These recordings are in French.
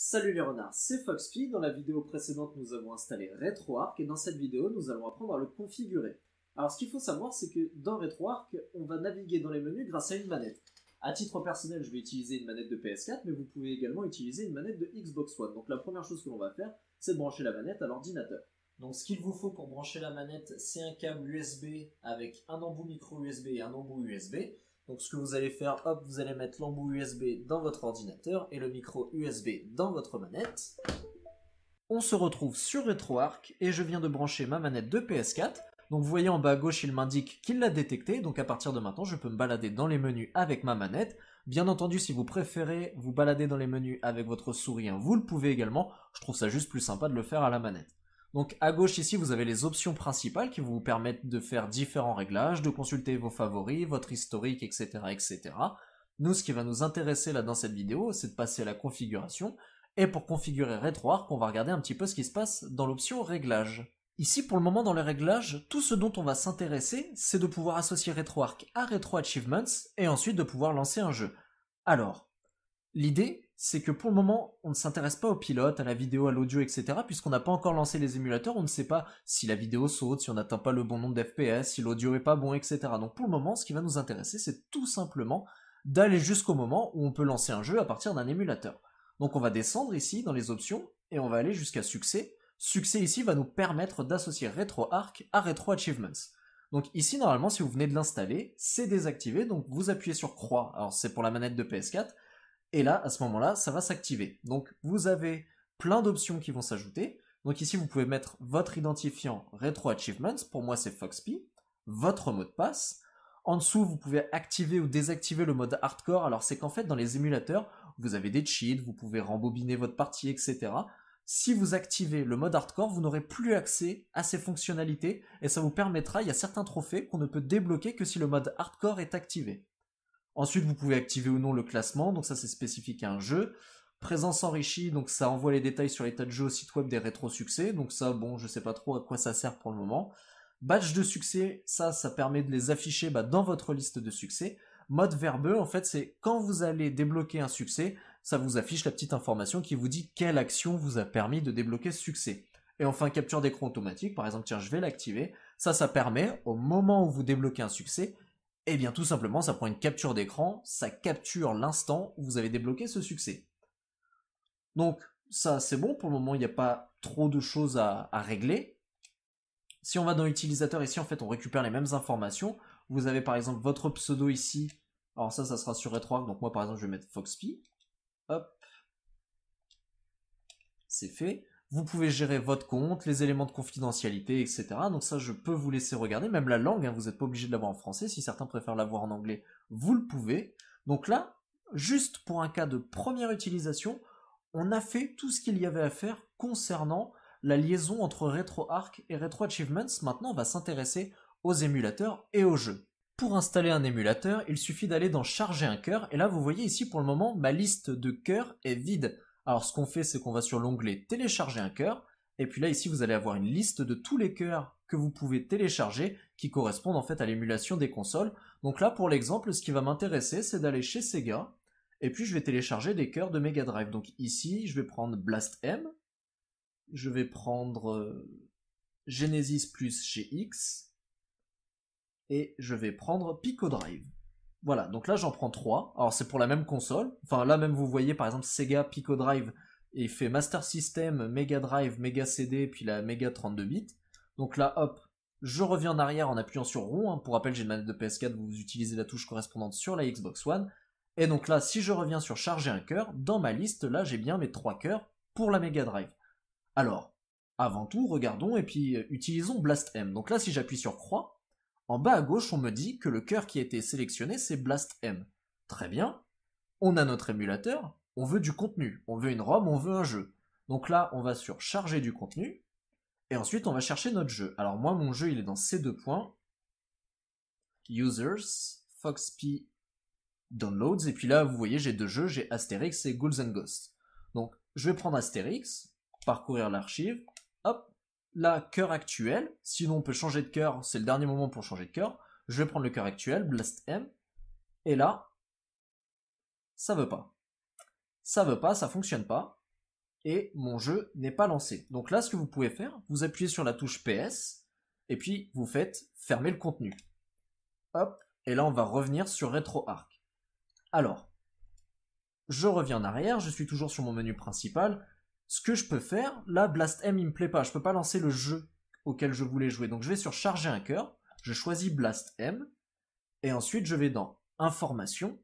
Salut les renards, c'est FoxPi. Dans la vidéo précédente, nous avons installé RetroArch et dans cette vidéo, nous allons apprendre à le configurer. Alors, ce qu'il faut savoir, c'est que dans RetroArch, on va naviguer dans les menus grâce à une manette. À titre personnel, je vais utiliser une manette de PS4, mais vous pouvez également utiliser une manette de Xbox One. Donc, la première chose que l'on va faire, c'est de brancher la manette à l'ordinateur. Donc, ce qu'il vous faut pour brancher la manette, c'est un câble USB avec un embout micro USB et un embout USB. Donc ce que vous allez faire, hop, vous allez mettre l'embout USB dans votre ordinateur et le micro USB dans votre manette. On se retrouve sur RetroArch et je viens de brancher ma manette de PS4. Donc vous voyez en bas à gauche, il m'indique qu'il l'a détecté. Donc à partir de maintenant, je peux me balader dans les menus avec ma manette. Bien entendu, si vous préférez vous balader dans les menus avec votre souris, hein, vous le pouvez également. Je trouve ça juste plus sympa de le faire à la manette. Donc à gauche ici, vous avez les options principales qui vous permettent de faire différents réglages, de consulter vos favoris, votre historique, etc. etc. Nous, ce qui va nous intéresser là dans cette vidéo, c'est de passer à la configuration, et pour configurer RetroArch, on va regarder un petit peu ce qui se passe dans l'option réglages. Ici, pour le moment, dans les réglages, tout ce dont on va s'intéresser, c'est de pouvoir associer RetroArch à RetroAchievements Achievements et ensuite de pouvoir lancer un jeu. Alors, l'idée, c'est que pour le moment, on ne s'intéresse pas au pilote, à la vidéo, à l'audio, etc., puisqu'on n'a pas encore lancé les émulateurs, on ne sait pas si la vidéo saute, si on n'atteint pas le bon nombre d'FPS, si l'audio est pas bon, etc. Donc pour le moment, ce qui va nous intéresser, c'est tout simplement d'aller jusqu'au moment où on peut lancer un jeu à partir d'un émulateur. Donc on va descendre ici dans les options, et on va aller jusqu'à succès. Succès ici va nous permettre d'associer RetroArch à Retro Achievements. Donc ici, normalement, si vous venez de l'installer, c'est désactivé, donc vous appuyez sur croix, alors c'est pour la manette de PS4, et là, à ce moment-là, ça va s'activer. Donc vous avez plein d'options qui vont s'ajouter. Donc ici, vous pouvez mettre votre identifiant Retro Achievements, pour moi c'est FoxP, votre mot de passe. En dessous, vous pouvez activer ou désactiver le mode hardcore. Alors c'est qu'en fait, dans les émulateurs, vous avez des cheats, vous pouvez rembobiner votre partie, etc. Si vous activez le mode hardcore, vous n'aurez plus accès à ces fonctionnalités et ça vous permettra, il y a certains trophées qu'on ne peut débloquer que si le mode hardcore est activé. Ensuite, vous pouvez activer ou non le classement, donc ça c'est spécifique à un jeu. Présence enrichie, donc ça envoie les détails sur l'état de jeu au site web des rétro-succès, donc ça, bon, je sais pas trop à quoi ça sert pour le moment. Batch de succès, ça, ça permet de les afficher bah, dans votre liste de succès. Mode verbeux, en fait, c'est quand vous allez débloquer un succès, ça vous affiche la petite information qui vous dit quelle action vous a permis de débloquer ce succès. Et enfin, capture d'écran automatique, par exemple, tiens, je vais l'activer. Ça, ça permet, au moment où vous débloquez un succès, eh bien tout simplement, ça prend une capture d'écran, ça capture l'instant où vous avez débloqué ce succès. Donc ça c'est bon, pour le moment il n'y a pas trop de choses à, régler. Si on va dans utilisateur ici, en fait on récupère les mêmes informations. Vous avez par exemple votre pseudo ici. Alors ça, ça sera sur RetroArch, donc moi par exemple je vais mettre FoxPi. Hop. C'est fait. Vous pouvez gérer votre compte, les éléments de confidentialité, etc. Donc ça, je peux vous laisser regarder. Même la langue, hein, vous n'êtes pas obligé de l'avoir en français. Si certains préfèrent l'avoir en anglais, vous le pouvez. Donc là, juste pour un cas de première utilisation, on a fait tout ce qu'il y avait à faire concernant la liaison entre RetroArch et RetroAchievements. Maintenant, on va s'intéresser aux émulateurs et aux jeux. Pour installer un émulateur, il suffit d'aller dans charger un cœur et là vous voyez ici pour le moment ma liste de cœurs est vide. Alors ce qu'on fait, c'est qu'on va sur l'onglet télécharger un cœur, et puis là ici vous allez avoir une liste de tous les cœurs que vous pouvez télécharger qui correspondent en fait à l'émulation des consoles. Donc là pour l'exemple, ce qui va m'intéresser, c'est d'aller chez Sega, et puis je vais télécharger des cœurs de Mega Drive. Donc ici, je vais prendre Blast M, je vais prendre euh, Genesis plus GX, et je vais prendre Pico Drive. Voilà, donc là j'en prends 3. Alors c'est pour la même console. Enfin là même vous voyez par exemple Sega Pico Drive et il fait Master System, Mega Drive, Mega CD puis la Mega 32 bits. Donc là hop, je reviens en arrière en appuyant sur rond. Hein. Pour rappel j'ai une manette de PS4, vous utilisez la touche correspondante sur la Xbox One. Et donc là si je reviens sur charger un cœur, dans ma liste là j'ai bien mes 3 cœurs pour la Mega Drive. Alors, avant tout regardons et puis euh, utilisons Blast M. Donc là si j'appuie sur croix, en bas à gauche, on me dit que le cœur qui a été sélectionné, c'est Blast M. Très bien. On a notre émulateur, on veut du contenu, on veut une robe, on veut un jeu. Donc là, on va sur charger du contenu, et ensuite, on va chercher notre jeu. Alors moi, mon jeu, il est dans ces deux points. Users, FoxP, Downloads, et puis là, vous voyez, j'ai deux jeux, j'ai Astérix et Ghouls and Ghosts. Donc, je vais prendre Astérix, parcourir l'archive, hop, la cœur actuel, sinon on peut changer de cœur, c'est le dernier moment pour changer de cœur. Je vais prendre le cœur actuel, Blast M, et là, ça veut pas. Ça veut pas, ça fonctionne pas, et mon jeu n'est pas lancé. Donc là, ce que vous pouvez faire, vous appuyez sur la touche PS, et puis vous faites fermer le contenu. Hop, et là on va revenir sur RetroArc. Alors, je reviens en arrière, je suis toujours sur mon menu principal, ce que je peux faire, là, Blast M, il me plaît pas. Je ne peux pas lancer le jeu auquel je voulais jouer. Donc je vais sur charger un cœur, je choisis Blast M, et ensuite je vais dans information.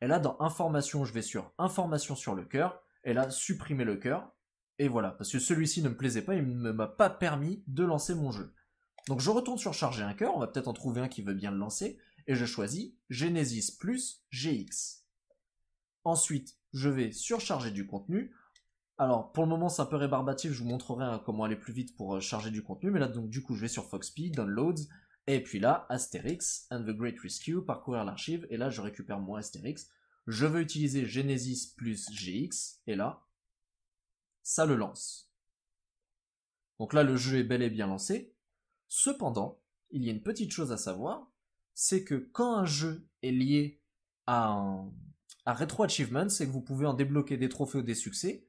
Et là, dans information, je vais sur information sur le cœur, et là, supprimer le cœur. Et voilà, parce que celui-ci ne me plaisait pas, il ne m'a pas permis de lancer mon jeu. Donc je retourne sur charger un cœur, on va peut-être en trouver un qui veut bien le lancer, et je choisis Genesis plus GX. Ensuite, je vais surcharger du contenu, alors, pour le moment, c'est un peu rébarbatif, je vous montrerai hein, comment aller plus vite pour euh, charger du contenu, mais là, donc, du coup, je vais sur Foxpeed, Downloads, et puis là, Asterix, and the Great Rescue, parcourir l'archive, et là, je récupère mon Asterix, Je veux utiliser Genesis plus GX, et là, ça le lance. Donc là, le jeu est bel et bien lancé. Cependant, il y a une petite chose à savoir, c'est que quand un jeu est lié à un, à Retro Achievement, c'est que vous pouvez en débloquer des trophées ou des succès,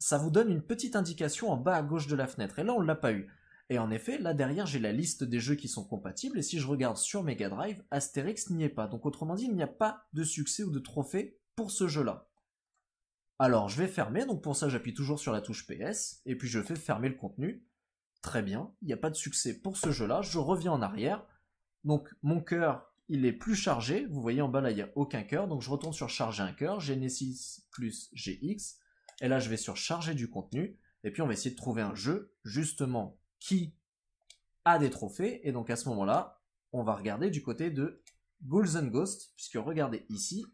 ça vous donne une petite indication en bas à gauche de la fenêtre. Et là, on ne l'a pas eu. Et en effet, là derrière, j'ai la liste des jeux qui sont compatibles, et si je regarde sur Mega Drive, Astérix n'y est pas. Donc autrement dit, il n'y a pas de succès ou de trophée pour ce jeu-là. Alors, je vais fermer, donc pour ça, j'appuie toujours sur la touche PS, et puis je fais fermer le contenu. Très bien, il n'y a pas de succès pour ce jeu-là, je reviens en arrière. Donc, mon cœur, il est plus chargé, vous voyez en bas là, il n'y a aucun cœur, donc je retourne sur charger un cœur, Genesis plus GX, et là, je vais sur charger du contenu. Et puis, on va essayer de trouver un jeu, justement, qui a des trophées. Et donc, à ce moment-là, on va regarder du côté de Ghouls and Ghosts, puisque regardez ici,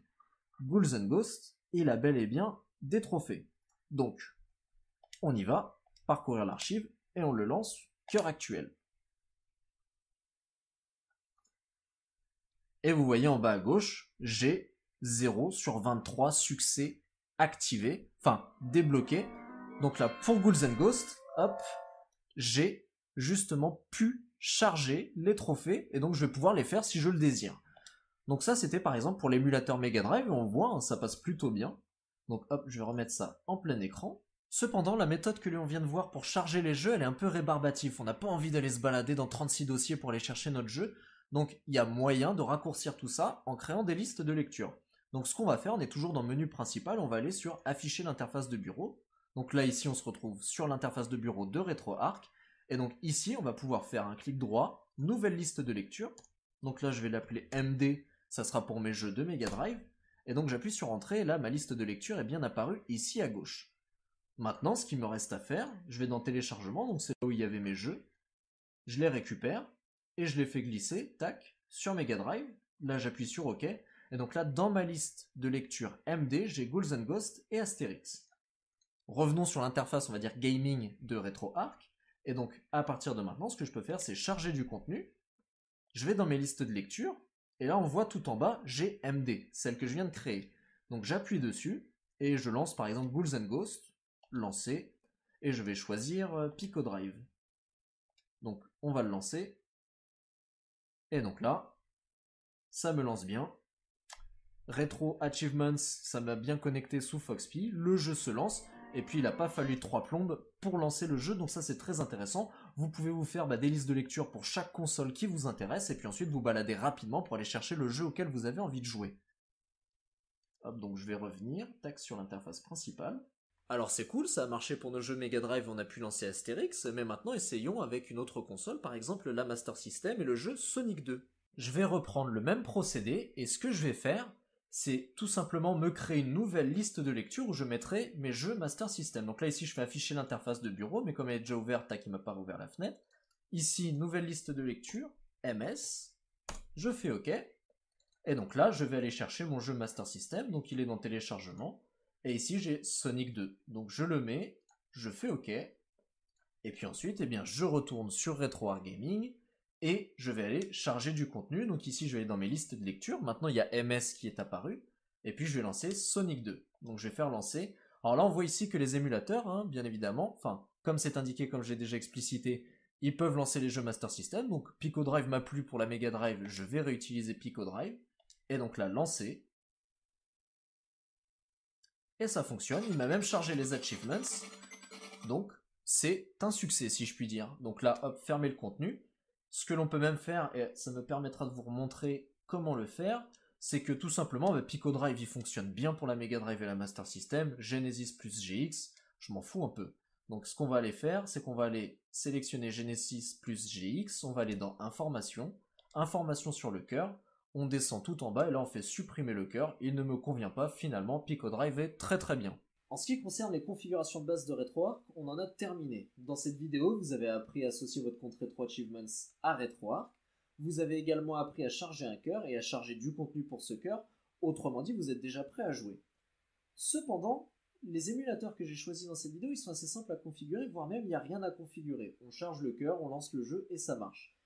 Ghouls and Ghosts, il a bel et bien des trophées. Donc, on y va, parcourir l'archive, et on le lance cœur actuel. Et vous voyez en bas à gauche, j'ai 0 sur 23 succès activé, enfin débloqué. Donc là, pour Ghouls and Ghosts, hop, j'ai justement pu charger les trophées et donc je vais pouvoir les faire si je le désire. Donc ça, c'était par exemple pour l'émulateur Mega Drive, on voit, hein, ça passe plutôt bien. Donc hop, je vais remettre ça en plein écran. Cependant, la méthode que l'on vient de voir pour charger les jeux, elle est un peu rébarbative. On n'a pas envie d'aller se balader dans 36 dossiers pour aller chercher notre jeu. Donc il y a moyen de raccourcir tout ça en créant des listes de lecture. Donc ce qu'on va faire, on est toujours dans le menu principal, on va aller sur afficher l'interface de bureau. Donc là ici on se retrouve sur l'interface de bureau de RetroArch. Et donc ici on va pouvoir faire un clic droit, nouvelle liste de lecture. Donc là je vais l'appeler MD, ça sera pour mes jeux de Mega Drive. Et donc j'appuie sur Entrée et là ma liste de lecture est bien apparue ici à gauche. Maintenant ce qui me reste à faire, je vais dans Téléchargement, donc c'est là où il y avait mes jeux. Je les récupère et je les fais glisser, tac, sur Mega Drive. Là j'appuie sur OK et donc là, dans ma liste de lecture MD, j'ai Ghouls and et Astérix. Revenons sur l'interface, on va dire gaming de RetroArc. Et donc, à partir de maintenant, ce que je peux faire, c'est charger du contenu. Je vais dans mes listes de lecture. Et là, on voit tout en bas, j'ai MD, celle que je viens de créer. Donc j'appuie dessus et je lance par exemple Ghouls and lancer, et je vais choisir euh, Pico Drive. Donc on va le lancer. Et donc là, ça me lance bien. Retro Achievements, ça m'a bien connecté sous FoxPi. le jeu se lance, et puis il n'a pas fallu trois plombes pour lancer le jeu, donc ça c'est très intéressant. Vous pouvez vous faire bah, des listes de lecture pour chaque console qui vous intéresse, et puis ensuite vous balader rapidement pour aller chercher le jeu auquel vous avez envie de jouer. Hop, donc je vais revenir, tac, sur l'interface principale. Alors c'est cool, ça a marché pour nos jeux Mega Drive, on a pu lancer Astérix, mais maintenant essayons avec une autre console, par exemple la Master System et le jeu Sonic 2. Je vais reprendre le même procédé, et ce que je vais faire, c'est tout simplement me créer une nouvelle liste de lecture où je mettrai mes jeux Master System. Donc là ici je fais afficher l'interface de bureau, mais comme elle est déjà ouverte, tac, il m'a pas ouvert la fenêtre. Ici, nouvelle liste de lecture, MS, je fais OK. Et donc là, je vais aller chercher mon jeu Master System, donc il est dans téléchargement. Et ici, j'ai Sonic 2. Donc je le mets, je fais OK. Et puis ensuite, eh bien, je retourne sur Retro Gaming et je vais aller charger du contenu. Donc ici, je vais aller dans mes listes de lecture. Maintenant, il y a MS qui est apparu. Et puis, je vais lancer Sonic 2. Donc, je vais faire lancer. Alors là, on voit ici que les émulateurs, hein, bien évidemment, enfin, comme c'est indiqué, comme j'ai déjà explicité, ils peuvent lancer les jeux Master System. Donc, Pico Drive m'a plu pour la Mega Drive. Je vais réutiliser Pico Drive. Et donc là, lancer. Et ça fonctionne. Il m'a même chargé les achievements. Donc, c'est un succès, si je puis dire. Donc là, hop, fermez le contenu. Ce que l'on peut même faire, et ça me permettra de vous montrer comment le faire, c'est que tout simplement, bah, PicoDrive Pico Drive, il fonctionne bien pour la Mega Drive et la Master System, Genesis plus GX, je m'en fous un peu. Donc ce qu'on va aller faire, c'est qu'on va aller sélectionner Genesis plus GX, on va aller dans Information, Information sur le cœur, on descend tout en bas et là on fait supprimer le cœur, il ne me convient pas, finalement Pico Drive est très très bien. En ce qui concerne les configurations de base de RetroArch, on en a terminé. Dans cette vidéo, vous avez appris à associer votre compte RetroAchievements à RetroArch. Vous avez également appris à charger un cœur et à charger du contenu pour ce cœur. Autrement dit, vous êtes déjà prêt à jouer. Cependant, les émulateurs que j'ai choisis dans cette vidéo, ils sont assez simples à configurer, voire même il n'y a rien à configurer. On charge le cœur, on lance le jeu et ça marche.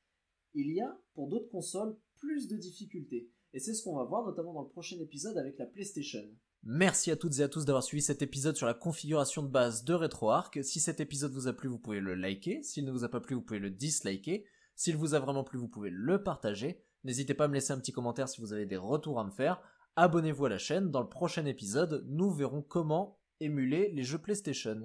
Il y a, pour d'autres consoles, plus de difficultés et c'est ce qu'on va voir notamment dans le prochain épisode avec la PlayStation. Merci à toutes et à tous d'avoir suivi cet épisode sur la configuration de base de RetroArch. Si cet épisode vous a plu, vous pouvez le liker. S'il ne vous a pas plu, vous pouvez le disliker. S'il vous a vraiment plu, vous pouvez le partager. N'hésitez pas à me laisser un petit commentaire si vous avez des retours à me faire. Abonnez-vous à la chaîne. Dans le prochain épisode, nous verrons comment émuler les jeux PlayStation.